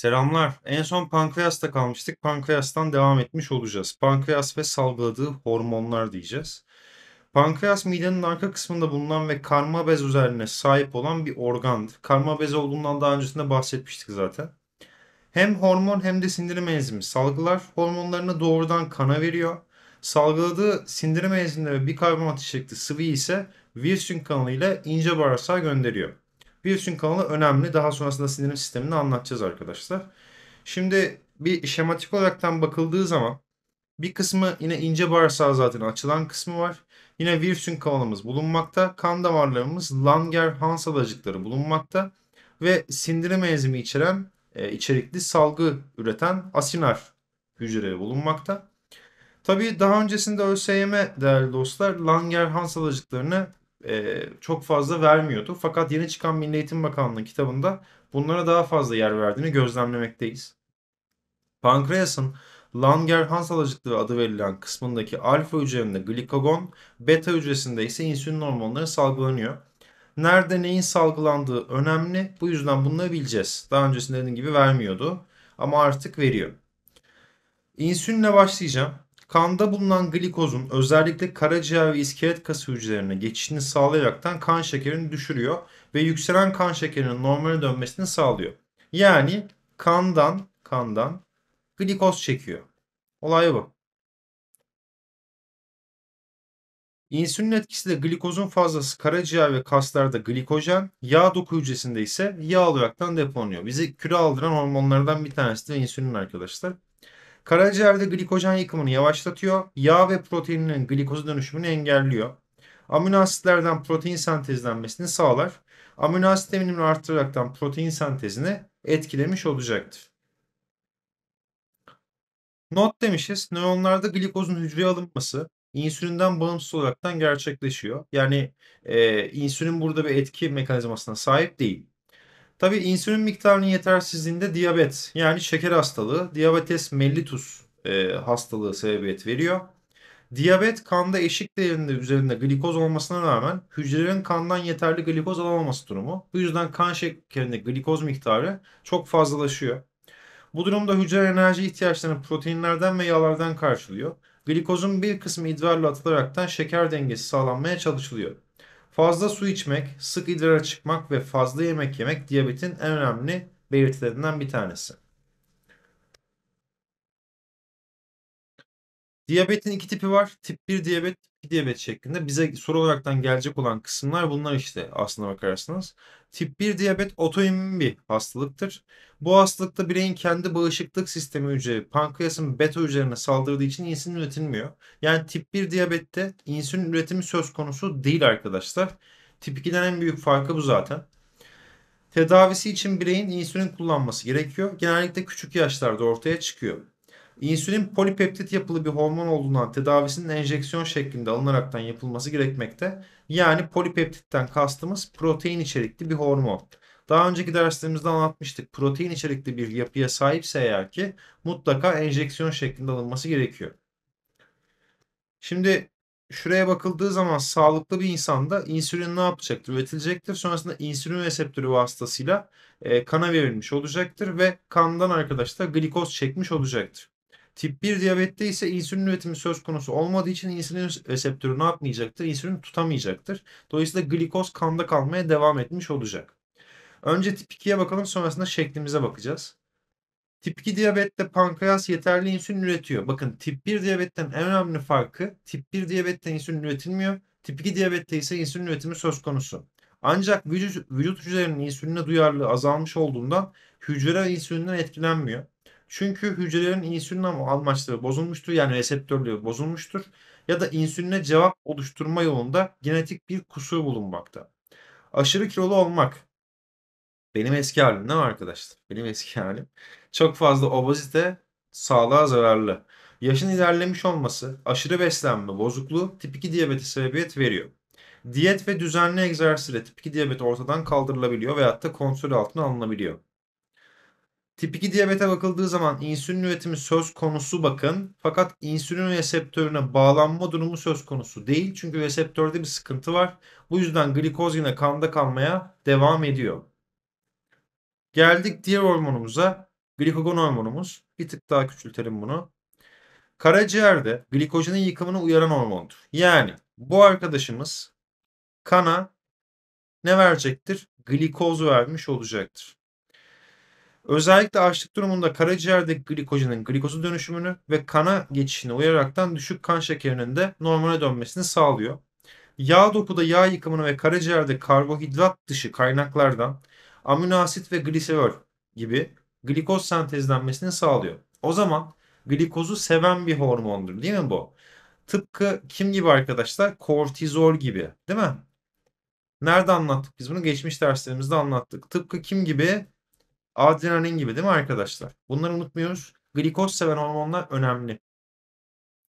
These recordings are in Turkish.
Selamlar. En son pankreasta kalmıştık. Pankreastan devam etmiş olacağız. Pankreas ve salgıladığı hormonlar diyeceğiz. Pankreas midenin arka kısmında bulunan ve karma bez üzerine sahip olan bir organdır. Karma bez olduğundan daha öncesinde bahsetmiştik zaten. Hem hormon hem de sindirim enzimi salgılar. Hormonlarını doğrudan kana veriyor. Salgıladığı sindirim enzimleri bikarbonat içerikli sıvı ise virüsün kanalıyla ince bağırsağa gönderiyor. Wilson kanalı önemli. Daha sonrasında sindirim sistemini anlatacağız arkadaşlar. Şimdi bir şematik olaraktan bakıldığı zaman bir kısmı yine ince bağırsağı zaten açılan kısmı var. Yine virüsün kanalımız bulunmakta. Kan damarlarımız Langerhans alacıkları bulunmakta. Ve sindirim enzimi içeren e, içerikli salgı üreten asinar hücreleri bulunmakta. Tabii daha öncesinde ÖSYM değerli dostlar Langerhans alacıklarını e, çok fazla vermiyordu. Fakat yeni çıkan Milli Eğitim Bakanlığı kitabında bunlara daha fazla yer verdiğini gözlemlemekteyiz. Pankreasın Langerhans alacıklığı adı verilen kısmındaki alfa hücresinde glikagon, beta hücresinde ise insülin hormonları salgılanıyor. Nerede neyin salgılandığı önemli. Bu yüzden bunları bileceğiz. Daha öncesinde dediğim gibi vermiyordu ama artık veriyor. İnsülinle başlayacağım. Kanda bulunan glikozun özellikle karaciğer ve iskelet kası hücrelerine geçişini sağlayaraktan kan şekerini düşürüyor ve yükselen kan şekerinin normale dönmesini sağlıyor. Yani kandan kandan glikoz çekiyor. Olay bu. İnsülin etkisi de glikozun fazlası karaciğer ve kaslarda glikojen, yağ doku hücresinde ise yağ olaraktan depolanıyor. Bizi küre aldıran hormonlardan bir tanesi de insülin arkadaşlar. Karaciğerde glikojen yıkımını yavaşlatıyor. Yağ ve proteinin glikoza dönüşümünü engelliyor. Amino asitlerden protein sentezlenmesini sağlar. Amino asit eminimini arttıraraktan protein sentezini etkilemiş olacaktır. Not demişiz. Nöronlarda glikozun hücreye alınması insülinden bağımsız olaraktan gerçekleşiyor. Yani e, insülin burada bir etki mekanizmasına sahip değil. Tabi insülin miktarının yetersizliğinde diyabet yani şeker hastalığı, diyabetes mellitus e, hastalığı sebebiyet veriyor. Diyabet kanda eşik değerinde üzerinde glikoz olmasına rağmen hücrelerin kandan yeterli glikoz alamaması durumu. Bu yüzden kan şekerinde glikoz miktarı çok fazlalaşıyor. Bu durumda hücre enerji ihtiyaçlarını proteinlerden ve yağlardan karşılıyor. Glikozun bir kısmı idvarla atılaraktan şeker dengesi sağlanmaya çalışılıyor. Fazla su içmek, sık idrara çıkmak ve fazla yemek yemek diyabetin en önemli belirtilerinden bir tanesi. Diyabetin iki tipi var. Tip 1 diyabet, 2 diyabet şeklinde. Bize soru olaraktan gelecek olan kısımlar bunlar işte aslına bakarsınız. Tip 1 diyabet otoimmün bir hastalıktır. Bu hastalıkta bireyin kendi bağışıklık sistemi hücreleri pankreasın beta hücrelerine saldırdığı için insülin üretilmiyor. Yani tip 1 diyabette insülin üretimi söz konusu değil arkadaşlar. Tip 2'den en büyük farkı bu zaten. Tedavisi için bireyin insülin kullanması gerekiyor. Genellikle küçük yaşlarda ortaya çıkıyor. İnsülin polipeptit yapılı bir hormon olduğundan tedavisinin enjeksiyon şeklinde alınaraktan yapılması gerekmekte. Yani polipeptitten kastımız protein içerikli bir hormon. Daha önceki derslerimizde anlatmıştık. Protein içerikli bir yapıya sahipse eğer ki mutlaka enjeksiyon şeklinde alınması gerekiyor. Şimdi şuraya bakıldığı zaman sağlıklı bir insanda insülin ne yapacaktır? Üretilecektir. Sonrasında insülin reseptörü vasıtasıyla e, kana verilmiş olacaktır ve kandan arkadaşlar glikoz çekmiş olacaktır. Tip 1 diyabette ise insülin üretimi söz konusu olmadığı için insülin reseptörü ne yapmayacaktır? İnsülin tutamayacaktır. Dolayısıyla glikoz kanda kalmaya devam etmiş olacak. Önce tip 2'ye bakalım sonrasında şeklimize bakacağız. Tip 2 diyabette pankreas yeterli insülin üretiyor. Bakın tip 1 diyabetten en önemli farkı tip 1 diyabette insülin üretilmiyor. Tip 2 diyabette ise insülin üretimi söz konusu. Ancak vücut, vücut hücrelerinin insüline duyarlılığı azalmış olduğundan hücre insülinden etkilenmiyor. Çünkü hücrelerin insülin almaçları bozulmuştur. Yani reseptörleri bozulmuştur. Ya da insüline cevap oluşturma yolunda genetik bir kusur bulunmakta. Aşırı kilolu olmak. Benim eski halim değil mi arkadaşlar? Benim eski halim. Çok fazla obezite sağlığa zararlı. Yaşın ilerlemiş olması, aşırı beslenme bozukluğu tip 2 diyabete sebebiyet veriyor. Diyet ve düzenli egzersiz ile tip 2 diyabet ortadan kaldırılabiliyor veyahut da kontrol altına alınabiliyor. Tip 2 diyabete bakıldığı zaman insülin üretimi söz konusu bakın. Fakat insülin reseptörüne bağlanma durumu söz konusu değil. Çünkü reseptörde bir sıkıntı var. Bu yüzden glikoz yine kanda kalmaya devam ediyor. Geldik diğer hormonumuza. Glikogon hormonumuz. Bir tık daha küçültelim bunu. Karaciğerde glikojenin yıkımını uyaran hormondur. Yani bu arkadaşımız kana ne verecektir? Glikoz vermiş olacaktır. Özellikle açlık durumunda karaciğerde glikojenin glikozu dönüşümünü ve kana geçişini uyaraktan düşük kan şekerinin de normale dönmesini sağlıyor. Yağ dokuda yağ yıkımını ve karaciğerde karbohidrat dışı kaynaklardan amino asit ve gliserol gibi glikoz sentezlenmesini sağlıyor. O zaman glikozu seven bir hormondur değil mi bu? Tıpkı kim gibi arkadaşlar? Kortizol gibi değil mi? Nerede anlattık biz bunu? Geçmiş derslerimizde anlattık. Tıpkı kim gibi? adrenalin gibi değil mi arkadaşlar? Bunları unutmuyoruz. Glikoz seven hormonlar önemli.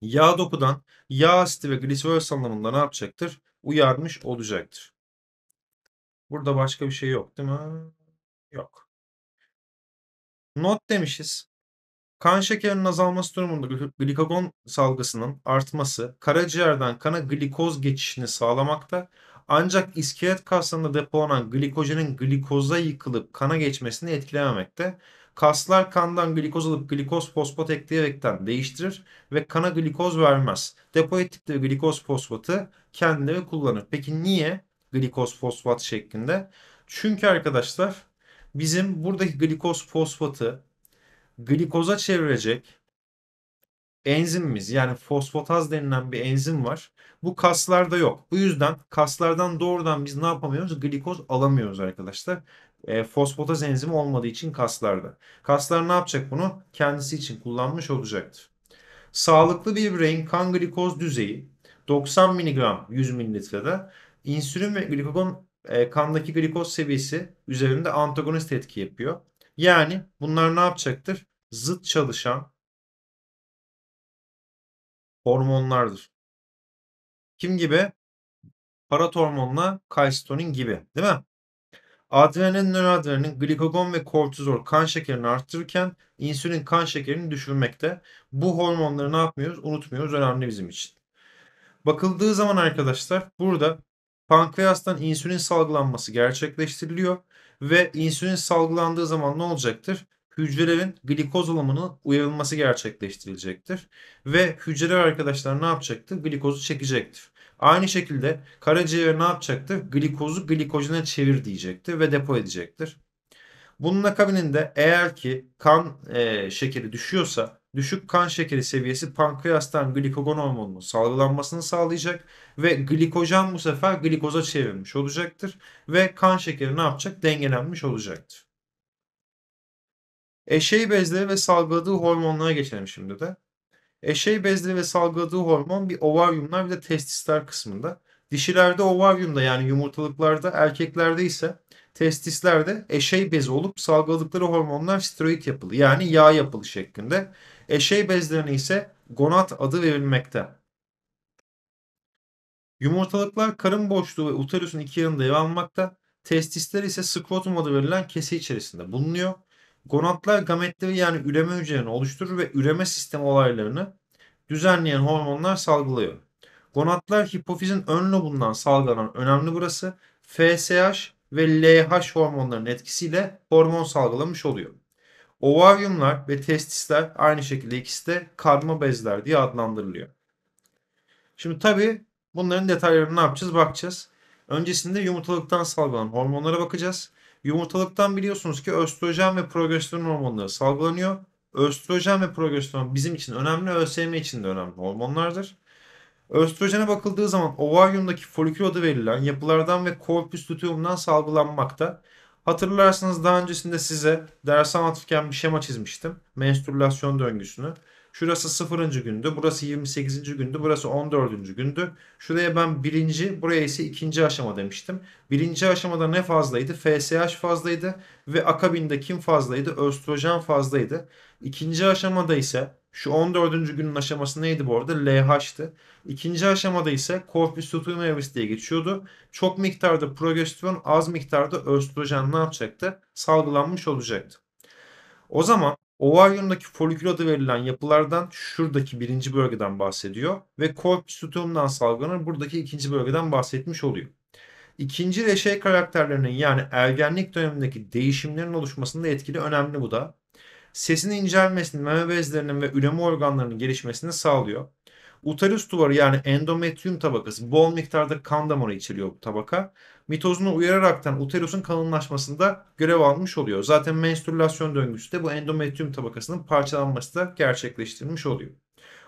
Yağ dokudan yağ asidi ve glisol salınımında ne yapacaktır? Uyarmış olacaktır. Burada başka bir şey yok değil mi? Yok. Not demişiz. Kan şekerinin azalması durumunda glikagon salgısının artması karaciğerden kana glikoz geçişini sağlamakta ancak iskelet kaslarında depolanan glikojenin glikoza yıkılıp kana geçmesini etkilememekte. Kaslar kandan glikoz alıp glikoz fosfat ekleyerekten değiştirir ve kana glikoz vermez. Depo ettikleri glikoz fosfatı kendileri kullanır. Peki niye glikoz fosfat şeklinde? Çünkü arkadaşlar bizim buradaki glikoz fosfatı glikoza çevirecek enzimimiz yani fosfataz denilen bir enzim var. Bu kaslarda yok. Bu yüzden kaslardan doğrudan biz ne yapamıyoruz? Glikoz alamıyoruz arkadaşlar. E, fosfataz enzimi olmadığı için kaslarda. Kaslar ne yapacak bunu? Kendisi için kullanmış olacaktır. Sağlıklı bir bireyin kan glikoz düzeyi 90 mg 100 mililitrede insülin ve glikogon e, kandaki glikoz seviyesi üzerinde antagonist etki yapıyor. Yani bunlar ne yapacaktır? Zıt çalışan hormonlardır. Kim gibi? Parat hormonla kalsitonin gibi değil mi? Adrenalin, noradrenalin, glikagon ve kortizol kan şekerini arttırırken insülin kan şekerini düşürmekte. Bu hormonları ne yapmıyoruz? Unutmuyoruz. Önemli bizim için. Bakıldığı zaman arkadaşlar burada pankreastan insülin salgılanması gerçekleştiriliyor ve insülin salgılandığı zaman ne olacaktır? hücrelerin glikoz alımının uyarılması gerçekleştirilecektir. Ve hücreler arkadaşlar ne yapacaktır? Glikozu çekecektir. Aynı şekilde karaciğer ne yapacaktır? Glikozu glikojene çevir diyecektir ve depo edecektir. Bunun akabininde eğer ki kan e, şekeri düşüyorsa düşük kan şekeri seviyesi pankreastan glikogon hormonunun salgılanmasını sağlayacak ve glikojen bu sefer glikoza çevrilmiş olacaktır ve kan şekeri ne yapacak? Dengelenmiş olacaktır. Eşey bezleri ve salgıladığı hormonlara geçelim şimdi de. Eşey bezleri ve salgıladığı hormon bir ovaryumlar bir de testisler kısmında. Dişilerde ovaryumda yani yumurtalıklarda, erkeklerde ise testislerde eşey bezi olup salgıladıkları hormonlar steroid yapılı yani yağ yapılı şeklinde. Eşey bezlerine ise gonat adı verilmekte. Yumurtalıklar karın boşluğu ve uterusun iki yanında yer almakta. Testisler ise skrotum adı verilen kese içerisinde bulunuyor. Gonadlar gametleri yani üreme hücrelerini oluşturur ve üreme sistemi olaylarını düzenleyen hormonlar salgılıyor. Gonadlar hipofizin ön lobundan salgılanan önemli burası FSH ve LH hormonlarının etkisiyle hormon salgılamış oluyor. Ovaryumlar ve testisler aynı şekilde ikisi de karma bezler diye adlandırılıyor. Şimdi tabi bunların detaylarını ne yapacağız bakacağız. Öncesinde yumurtalıktan salgılanan hormonlara bakacağız. Yumurtalıktan biliyorsunuz ki östrojen ve progesteron hormonları salgılanıyor. Östrojen ve progesteron bizim için önemli, ÖSYM için de önemli hormonlardır. Östrojene bakıldığı zaman ovaryumdaki folikül adı verilen yapılardan ve korpüs luteumdan salgılanmakta. Hatırlarsanız daha öncesinde size ders anlatırken bir şema çizmiştim. Menstrülasyon döngüsünü. Şurası 0. gündü. Burası 28. gündü. Burası 14. gündü. Şuraya ben birinci, buraya ise ikinci aşama demiştim. Birinci aşamada ne fazlaydı? FSH fazlaydı ve akabinde kim fazlaydı? Östrojen fazlaydı. İkinci aşamada ise şu 14. günün aşaması neydi bu arada? LH'tı. İkinci aşamada ise Corpus luteum evis diye geçiyordu. Çok miktarda progesteron, az miktarda östrojen ne yapacaktı? Salgılanmış olacaktı. O zaman Ovaryumdaki folikül adı verilen yapılardan şuradaki birinci bölgeden bahsediyor ve korpüsütümden salgılanan buradaki ikinci bölgeden bahsetmiş oluyor. İkinci reşey karakterlerinin yani ergenlik dönemindeki değişimlerin oluşmasında etkili önemli bu da. Sesin incelmesini, meme bezlerinin ve üreme organlarının gelişmesini sağlıyor. Uterus duvarı yani endometrium tabakası bol miktarda kan damarı içeriyor bu tabaka. Mitozunu uyararaktan uterusun kalınlaşmasında görev almış oluyor. Zaten menstrülasyon döngüsü de bu endometrium tabakasının parçalanması da gerçekleştirilmiş oluyor.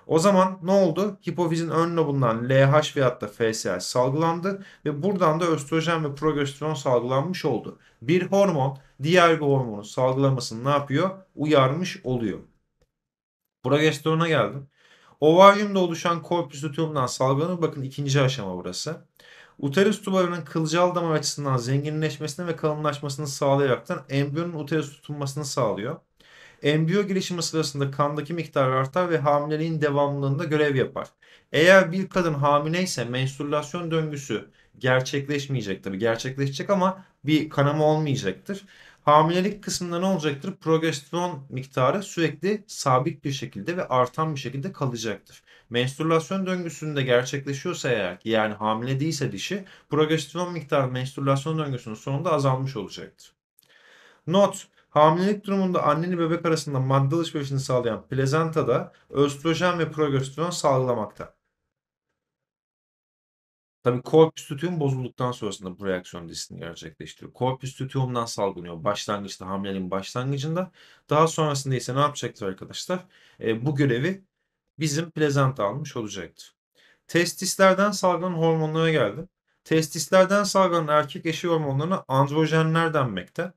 O zaman ne oldu? Hipofizin ön lobundan LH veyahut da FSH salgılandı ve buradan da östrojen ve progesteron salgılanmış oldu. Bir hormon diğer bir hormonun salgılamasını ne yapıyor? Uyarmış oluyor. Progesterona geldim. Ovaryumda oluşan korpüs luteumdan salgılanır. Bakın ikinci aşama burası. Uterus tubarının kılcal damar açısından zenginleşmesini ve kalınlaşmasını sağlayaraktan embriyonun uterus tutunmasını sağlıyor. Embriyo gelişimi sırasında kandaki miktar artar ve hamileliğin devamlılığında görev yapar. Eğer bir kadın hamile ise menstruasyon döngüsü gerçekleşmeyecek tabi gerçekleşecek ama bir kanama olmayacaktır hamilelik kısmında ne olacaktır? Progesteron miktarı sürekli sabit bir şekilde ve artan bir şekilde kalacaktır. Menstrülasyon döngüsünde gerçekleşiyorsa eğer yani hamile değilse dişi progesteron miktarı menstrülasyon döngüsünün sonunda azalmış olacaktır. Not Hamilelik durumunda anne bebek arasında madde alışverişini sağlayan plazentada östrojen ve progesteron salgılamakta. Tabii korpüs tütüğüm bozulduktan sonrasında bu reaksiyon disini gerçekleştiriyor. Korpüs tütüğümden salgınıyor. başlangıçta hamlenin başlangıcında. Daha sonrasında ise ne yapacaktır arkadaşlar? E, bu görevi bizim plazenta almış olacaktır. Testislerden salgılanan hormonlara geldim. Testislerden salgılanan erkek eşi hormonlarına androjenler denmekte.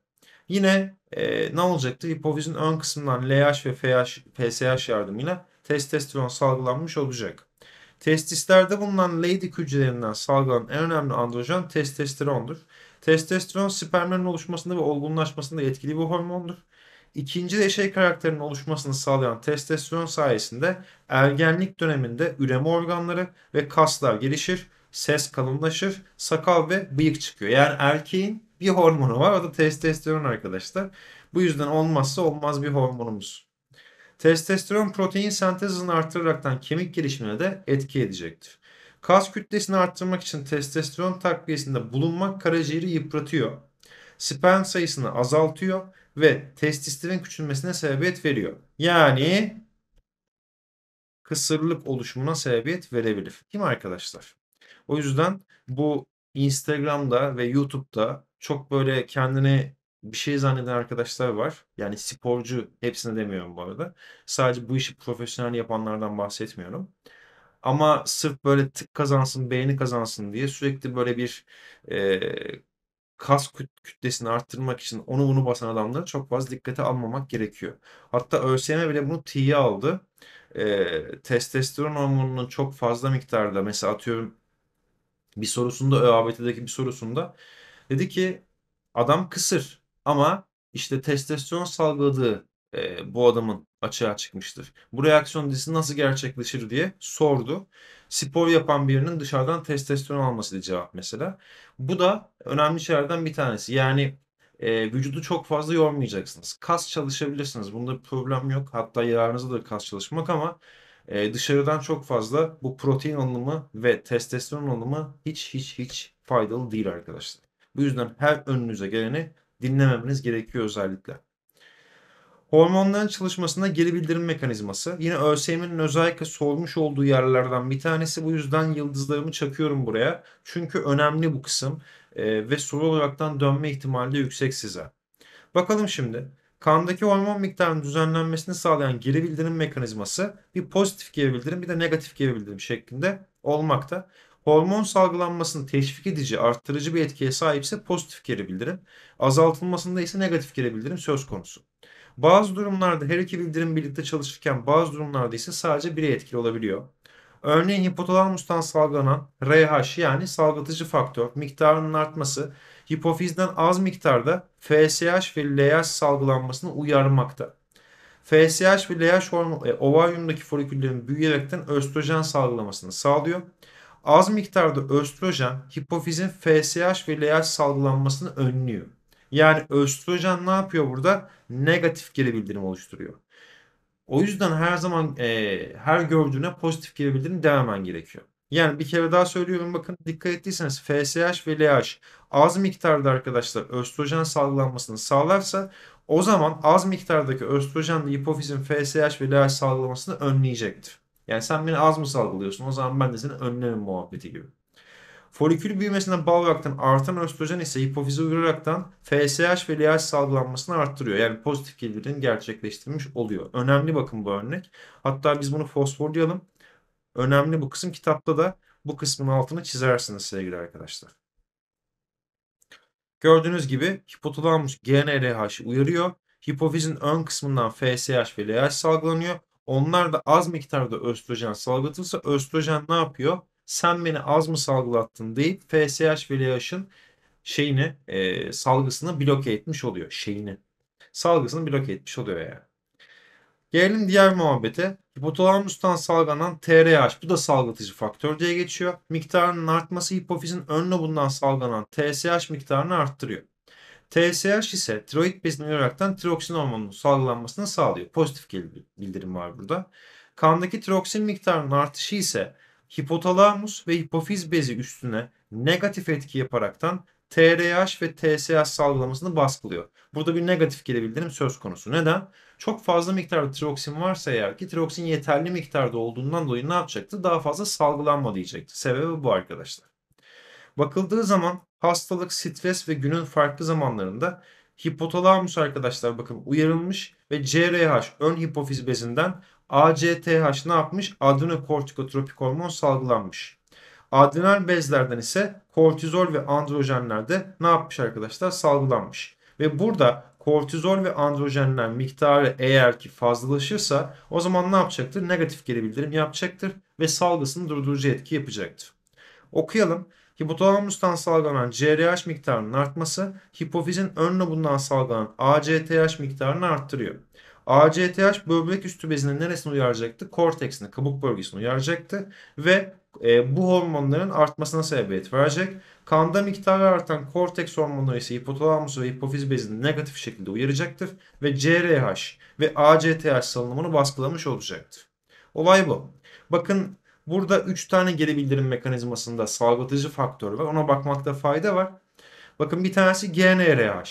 Yine e, ne olacaktır? Hipofizin ön kısmından LH ve FH, PSH yardımıyla testosteron salgılanmış olacak. Testislerde bulunan Leydig hücrelerinden salgılanan en önemli androjen testosterondur. Testosteron spermlerin oluşmasında ve olgunlaşmasında etkili bir hormondur. İkinci de eşey karakterinin oluşmasını sağlayan testosteron sayesinde ergenlik döneminde üreme organları ve kaslar gelişir, ses kalınlaşır, sakal ve bıyık çıkıyor. Yani erkeğin bir hormonu var o da testosteron arkadaşlar. Bu yüzden olmazsa olmaz bir hormonumuz. Testosteron protein sentezini arttıraraktan kemik gelişimine de etki edecektir. Kas kütlesini arttırmak için testosteron takviyesinde bulunmak karaciğeri yıpratıyor. Sperm sayısını azaltıyor ve testislerin küçülmesine sebebiyet veriyor. Yani kısırlık oluşumuna sebebiyet verebilir. Değil mi arkadaşlar? O yüzden bu Instagram'da ve YouTube'da çok böyle kendini bir şey zanneden arkadaşlar var. Yani sporcu hepsine demiyorum bu arada. Sadece bu işi profesyonel yapanlardan bahsetmiyorum. Ama sırf böyle tık kazansın, beğeni kazansın diye sürekli böyle bir e, kas kütlesini arttırmak için onu bunu basan adamları çok fazla dikkate almamak gerekiyor. Hatta ÖSYM bile bunu tiye aldı. E, testosteron hormonunun çok fazla miktarda mesela atıyorum bir sorusunda ÖABT'deki bir sorusunda dedi ki adam kısır ama işte testosteron salgıladığı e, bu adamın açığa çıkmıştır. Bu reaksiyon dizisi nasıl gerçekleşir diye sordu. Spor yapan birinin dışarıdan testosteron alması almasıydı cevap mesela. Bu da önemli şeylerden bir tanesi. Yani e, vücudu çok fazla yormayacaksınız. Kas çalışabilirsiniz. Bunda bir problem yok. Hatta da kas çalışmak ama e, dışarıdan çok fazla bu protein alımı ve testosteron alımı hiç hiç hiç faydalı değil arkadaşlar. Bu yüzden her önünüze geleni dinlememeniz gerekiyor özellikle. Hormonların çalışmasında geri bildirim mekanizması. Yine ÖSYM'nin özellikle sormuş olduğu yerlerden bir tanesi. Bu yüzden yıldızlarımı çakıyorum buraya. Çünkü önemli bu kısım e, ve soru olaraktan dönme ihtimali de yüksek size. Bakalım şimdi. Kandaki hormon miktarının düzenlenmesini sağlayan geri bildirim mekanizması bir pozitif geri bildirim bir de negatif geri bildirim şeklinde olmakta. Hormon salgılanmasını teşvik edici, arttırıcı bir etkiye sahipse pozitif geri bildirim, azaltılmasında ise negatif geri bildirim söz konusu. Bazı durumlarda her iki bildirim birlikte çalışırken bazı durumlarda ise sadece biri etkili olabiliyor. Örneğin hipotalamustan salgılanan RH yani salgıtıcı faktör miktarının artması hipofizden az miktarda FSH ve LH salgılanmasını uyarmakta. FSH ve LH hormonu e, ovaryumdaki foliküllerin büyüyerekten östrojen salgılamasını sağlıyor az miktarda östrojen hipofizin FSH ve LH salgılanmasını önlüyor. Yani östrojen ne yapıyor burada? Negatif geri bildirim oluşturuyor. O yüzden her zaman e, her gördüğüne pozitif geri bildirim dememen gerekiyor. Yani bir kere daha söylüyorum bakın dikkat ettiyseniz FSH ve LH az miktarda arkadaşlar östrojen salgılanmasını sağlarsa o zaman az miktardaki östrojenle hipofizin FSH ve LH salgılamasını önleyecektir. Yani sen beni az mı salgılıyorsun? O zaman ben de seni önlemem muhabbeti gibi. Folikül büyümesinden bal artan östrojen ise hipofize uyaraktan FSH ve LH salgılanmasını arttırıyor. Yani pozitif gelirin gerçekleştirmiş oluyor. Önemli bakın bu örnek. Hatta biz bunu fosforlayalım. Önemli bu kısım kitapta da bu kısmın altını çizersiniz sevgili arkadaşlar. Gördüğünüz gibi hipotalamus GnRH uyarıyor. Hipofizin ön kısmından FSH ve LH salgılanıyor. Onlar da az miktarda östrojen salgılatırsa östrojen ne yapıyor? Sen beni az mı salgılattın deyip FSH ve LH'ın şeyini e, salgısını bloke etmiş oluyor. Şeyini. Salgısını bloke etmiş oluyor yani. Gelelim diğer muhabbete. Hipotalamustan salgılanan TRH bu da salgılatıcı faktör diye geçiyor. Miktarının artması hipofizin ön lobundan salgılanan TSH miktarını arttırıyor. TSH ise tiroid bezini uyararaktan tiroksin hormonunun salgılanmasını sağlıyor. Pozitif bildirim var burada. Kandaki tiroksin miktarının artışı ise hipotalamus ve hipofiz bezi üstüne negatif etki yaparaktan TRH ve TSH salgılamasını baskılıyor. Burada bir negatif geri bildirim söz konusu. Neden? Çok fazla miktarda tiroksin varsa eğer ki tiroksin yeterli miktarda olduğundan dolayı ne yapacaktı? Daha fazla salgılanma diyecekti. Sebebi bu arkadaşlar. Bakıldığı zaman hastalık, stres ve günün farklı zamanlarında hipotalamus arkadaşlar bakın uyarılmış ve CRH ön hipofiz bezinden ACTH ne yapmış? Adrenokortikotropik hormon salgılanmış. Adrenal bezlerden ise kortizol ve androjenler de ne yapmış arkadaşlar? Salgılanmış. Ve burada kortizol ve androjenler miktarı eğer ki fazlalaşırsa o zaman ne yapacaktır? Negatif geri bildirim yapacaktır ve salgısını durdurucu etki yapacaktır. Okuyalım. Hipotalamustan salgılanan CRH miktarının artması hipofizin ön lobundan salgılanan ACTH miktarını arttırıyor. ACTH böbrek üstü bezinin neresini uyaracaktı? Korteksini, kabuk bölgesini uyaracaktı ve e, bu hormonların artmasına sebebiyet verecek. Kanda miktarı artan korteks hormonları ise hipotalamus ve hipofiz bezini negatif şekilde uyaracaktır ve CRH ve ACTH salınımını baskılamış olacaktır. Olay bu. Bakın Burada 3 tane geri bildirim mekanizmasında salgılatıcı faktör var. Ona bakmakta fayda var. Bakın bir tanesi GNRH.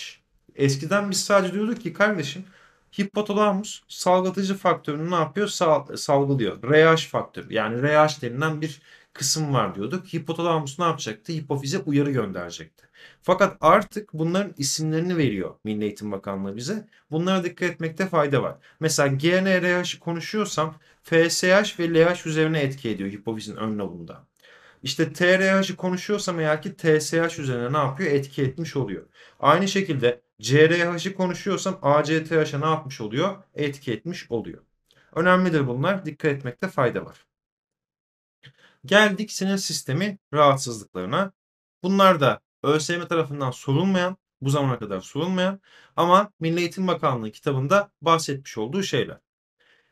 Eskiden biz sadece diyorduk ki kardeşim hipotalamus salgılatıcı faktörünü ne yapıyor? Sal salgılıyor. RH faktörü yani RH denilen bir kısım var diyorduk. Hipotalamus ne yapacaktı? Hipofize uyarı gönderecekti. Fakat artık bunların isimlerini veriyor Milli Eğitim Bakanlığı bize. Bunlara dikkat etmekte fayda var. Mesela GNRH'ı konuşuyorsam FSH ve LH üzerine etki ediyor hipofizin ön lobunda. İşte TRH'ı konuşuyorsam eğer ki TSH üzerine ne yapıyor? Etki etmiş oluyor. Aynı şekilde CRH'ı konuşuyorsam ACTH'a ne yapmış oluyor? Etki etmiş oluyor. Önemlidir bunlar. Dikkat etmekte fayda var. Geldik sinir sistemi rahatsızlıklarına. Bunlar da ÖSYM tarafından sorulmayan, bu zamana kadar sorulmayan ama Milli Eğitim Bakanlığı kitabında bahsetmiş olduğu şeyler.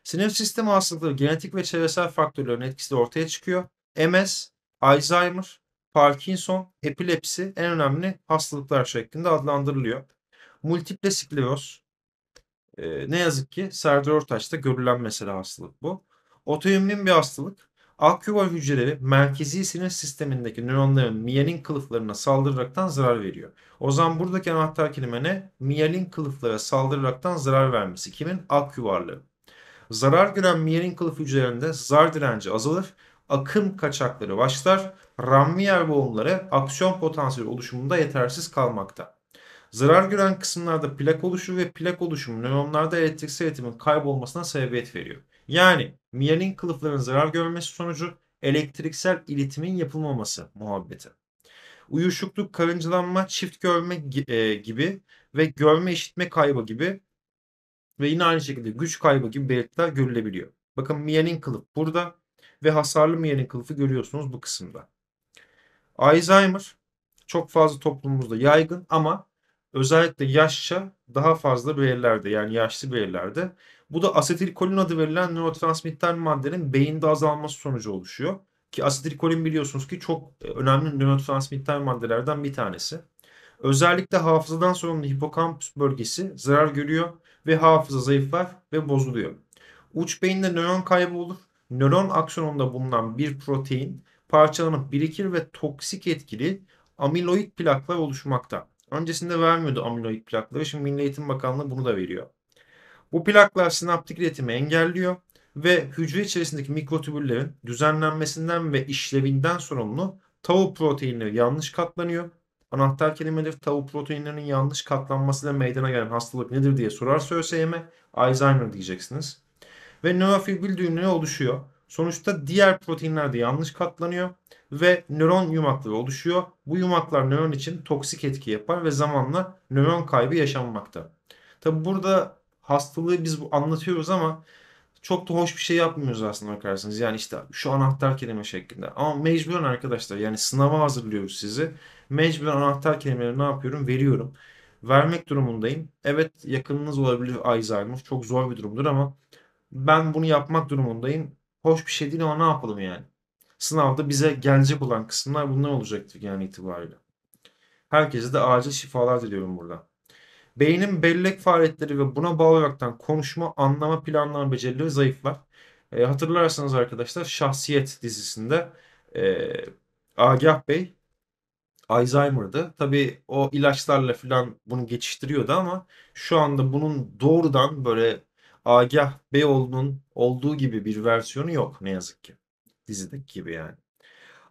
Sinir sistemi hastalıkları genetik ve çevresel faktörlerin etkisiyle ortaya çıkıyor. MS, Alzheimer, Parkinson, epilepsi en önemli hastalıklar şeklinde adlandırılıyor. Multiple skleroz, e, ne yazık ki Serdar Ortaç'ta görülen mesela hastalık bu. Otoimmün bir hastalık. Aküvar hücreleri merkezi sinir sistemindeki nöronların miyelin kılıflarına saldıraraktan zarar veriyor. O zaman buradaki anahtar kelime ne? Miyelin kılıflara saldıraraktan zarar vermesi. Kimin? Aküvarlı. Zarar gören miyelin kılıf hücrelerinde zar direnci azalır, akım kaçakları başlar, Ranvier boğumları aksiyon potansiyeli oluşumunda yetersiz kalmakta. Zarar gören kısımlarda plak oluşur ve plak oluşumu nöronlarda elektriksel iletimin kaybolmasına sebebiyet veriyor. Yani miyelin kılıflarının zarar görmesi sonucu elektriksel iletimin yapılmaması muhabbeti. Uyuşukluk, karıncalanma, çift görme e, gibi ve görme işitme kaybı gibi ve yine aynı şekilde güç kaybı gibi belirtiler görülebiliyor. Bakın miyelin kılıf burada ve hasarlı miyelin kılıfı görüyorsunuz bu kısımda. Alzheimer çok fazla toplumumuzda yaygın ama özellikle yaşça daha fazla belirlerde yani yaşlı belirlerde. Bu da asetilkolin adı verilen nörotransmitter maddenin beyinde azalması sonucu oluşuyor. Ki asetilkolin biliyorsunuz ki çok e, önemli nörotransmitter maddelerden bir tanesi. Özellikle hafızadan sorumlu hipokampüs bölgesi zarar görüyor ve hafıza zayıflar ve bozuluyor. Uç beyinde nöron kaybı olur. Nöron aksonunda bulunan bir protein parçalanıp birikir ve toksik etkili amiloid plaklar oluşmakta. Öncesinde vermiyordu amiloid plakları. Şimdi Milli Eğitim Bakanlığı bunu da veriyor. Bu plaklar sinaptik iletimi engelliyor ve hücre içerisindeki mikrotübüllerin düzenlenmesinden ve işlevinden sorumlu tau proteinleri yanlış katlanıyor. Anahtar kelimedir tau proteinlerinin yanlış katlanmasıyla meydana gelen hastalık nedir diye sorarsa ÖSYM Alzheimer diyeceksiniz. Ve nörofibril düğümleri oluşuyor. Sonuçta diğer proteinler de yanlış katlanıyor ve nöron yumakları oluşuyor. Bu yumaklar nöron için toksik etki yapar ve zamanla nöron kaybı yaşanmakta. Tabi burada hastalığı biz bu anlatıyoruz ama çok da hoş bir şey yapmıyoruz aslında bakarsınız. Yani işte şu anahtar kelime şeklinde. Ama mecburen arkadaşlar yani sınava hazırlıyoruz sizi. Mecburen anahtar kelimeleri ne yapıyorum? Veriyorum. Vermek durumundayım. Evet yakınınız olabilir Alzheimer. Çok zor bir durumdur ama ben bunu yapmak durumundayım. Hoş bir şey değil ama ne yapalım yani. Sınavda bize gelecek olan kısımlar bunlar olacaktır yani itibariyle. Herkese de acil şifalar diliyorum buradan. Beynin bellek faaliyetleri ve buna bağlı olaraktan konuşma, anlama, planlama becerileri zayıflar. E, hatırlarsanız arkadaşlar Şahsiyet dizisinde e, Agah Bey Alzheimer'dı. Tabii o ilaçlarla filan bunu geçiştiriyordu ama şu anda bunun doğrudan böyle Agah Beyoğlu'nun olduğu gibi bir versiyonu yok ne yazık ki. Dizideki gibi yani.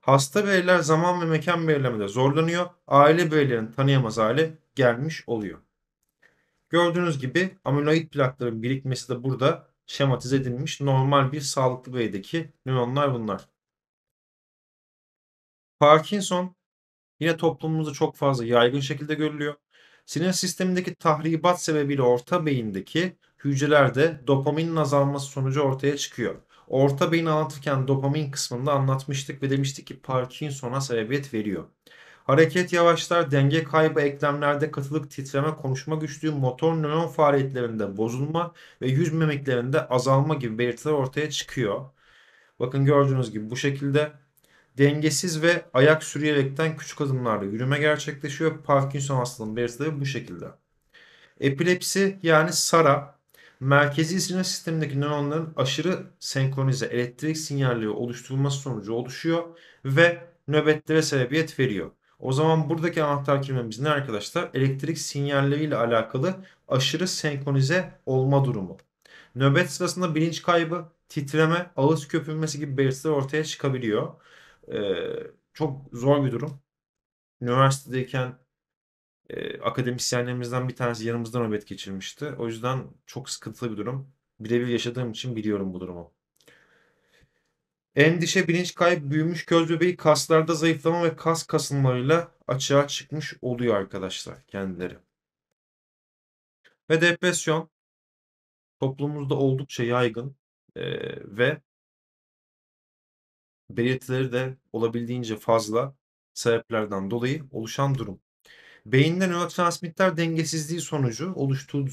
Hasta bireyler zaman ve mekan belirlemede zorlanıyor. Aile bireylerini tanıyamaz hale gelmiş oluyor. Gördüğünüz gibi amiloid plakların birikmesi de burada şematize edilmiş. Normal bir sağlıklı beydeki nöronlar bunlar. Parkinson yine toplumumuzda çok fazla yaygın şekilde görülüyor. Sinir sistemindeki tahribat sebebiyle orta beyindeki hücrelerde dopaminin azalması sonucu ortaya çıkıyor. Orta beyin anlatırken dopamin kısmında anlatmıştık ve demiştik ki Parkinson'a sebebiyet veriyor. Hareket yavaşlar, denge kaybı, eklemlerde katılık, titreme, konuşma güçlüğü, motor nöron faaliyetlerinde bozulma ve yüz mimiklerinde azalma gibi belirtiler ortaya çıkıyor. Bakın gördüğünüz gibi bu şekilde dengesiz ve ayak sürüyerekten küçük adımlarla yürüme gerçekleşiyor. Parkinson hastalığının belirtileri bu şekilde. Epilepsi yani SARA merkezi sinir sistemindeki nöronların aşırı senkronize elektrik sinyalleri oluşturulması sonucu oluşuyor ve nöbetlere sebebiyet veriyor. O zaman buradaki anahtar kelimemiz ne arkadaşlar? Elektrik sinyalleriyle alakalı aşırı senkronize olma durumu. Nöbet sırasında bilinç kaybı, titreme, ağız köpürmesi gibi belirtiler ortaya çıkabiliyor. Ee, çok zor bir durum. Üniversitedeyken e, akademisyenlerimizden bir tanesi yanımızdan nöbet geçirmişti. O yüzden çok sıkıntılı bir durum. Birebir yaşadığım için biliyorum bu durumu. Endişe, bilinç kaybı, büyümüş köz bebeği, kaslarda zayıflama ve kas kasılmalarıyla açığa çıkmış oluyor arkadaşlar kendileri. Ve depresyon toplumumuzda oldukça yaygın e, ve belirtileri de olabildiğince fazla sebeplerden dolayı oluşan durum. Beyinde nörotransmitter dengesizliği sonucu oluştuğu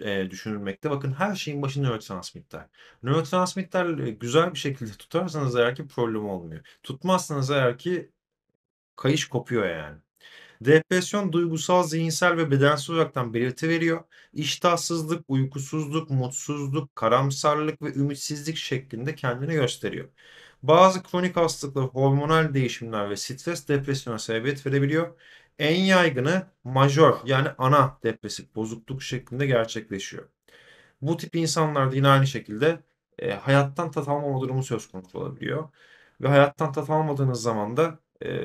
e, düşünülmekte. Bakın her şeyin başı nörotransmitter. Nörotransmitter e, güzel bir şekilde tutarsanız eğer ki problem olmuyor. Tutmazsanız eğer ki kayış kopuyor yani. Depresyon duygusal, zihinsel ve bedensel olaraktan belirti veriyor. İştahsızlık, uykusuzluk, mutsuzluk, karamsarlık ve ümitsizlik şeklinde kendini gösteriyor. Bazı kronik hastalıklar, hormonal değişimler ve stres depresyona sebebiyet verebiliyor en yaygını majör yani ana depresif bozukluk şeklinde gerçekleşiyor. Bu tip insanlarda yine aynı şekilde e, hayattan tat almama durumu söz konusu olabiliyor. Ve hayattan tat almadığınız zaman da e,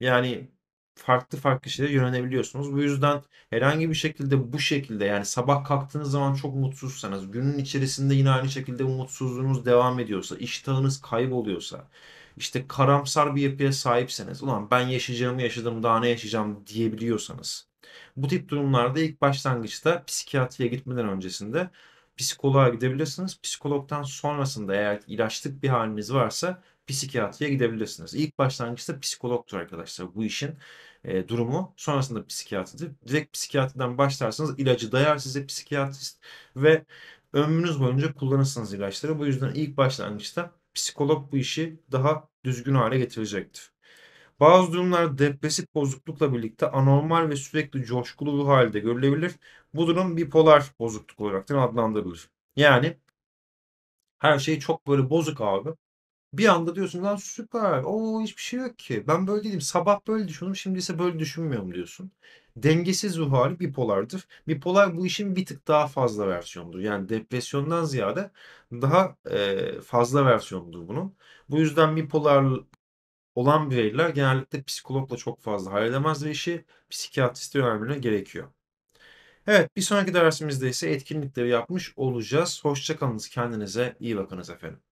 yani farklı farklı şeylere yönelebiliyorsunuz. Bu yüzden herhangi bir şekilde bu şekilde yani sabah kalktığınız zaman çok mutsuzsanız, günün içerisinde yine aynı şekilde umutsuzluğunuz devam ediyorsa, iştahınız kayboluyorsa, işte karamsar bir yapıya sahipseniz, ulan ben yaşayacağımı yaşadım daha ne yaşayacağım diyebiliyorsanız bu tip durumlarda ilk başlangıçta psikiyatriye gitmeden öncesinde psikoloğa gidebilirsiniz. Psikologtan sonrasında eğer ilaçlık bir haliniz varsa psikiyatriye gidebilirsiniz. İlk başlangıçta psikologtur arkadaşlar bu işin e, durumu. Sonrasında psikiyatridir. Direkt psikiyatriden başlarsanız ilacı dayar size psikiyatrist ve ömrünüz boyunca kullanırsınız ilaçları. Bu yüzden ilk başlangıçta psikolog bu işi daha düzgün hale getirecektir. Bazı durumlar depresif bozuklukla birlikte anormal ve sürekli coşkulu ruh halde görülebilir. Bu durum bipolar bozukluk olarak adlandırılır. Yani her şey çok böyle bozuk abi. Bir anda diyorsun lan süper. Oo hiçbir şey yok ki. Ben böyle değilim. Sabah böyle düşündüm. Şimdi ise böyle düşünmüyorum diyorsun dengesiz ruh hali bipolardır. Bipolar bu işin bir tık daha fazla versiyonudur. Yani depresyondan ziyade daha e, fazla versiyonudur bunun. Bu yüzden bipolar olan bireyler genellikle psikologla çok fazla halledemez ve işi psikiyatriste yönelmeleri gerekiyor. Evet bir sonraki dersimizde ise etkinlikleri yapmış olacağız. Hoşçakalınız kendinize iyi bakınız efendim.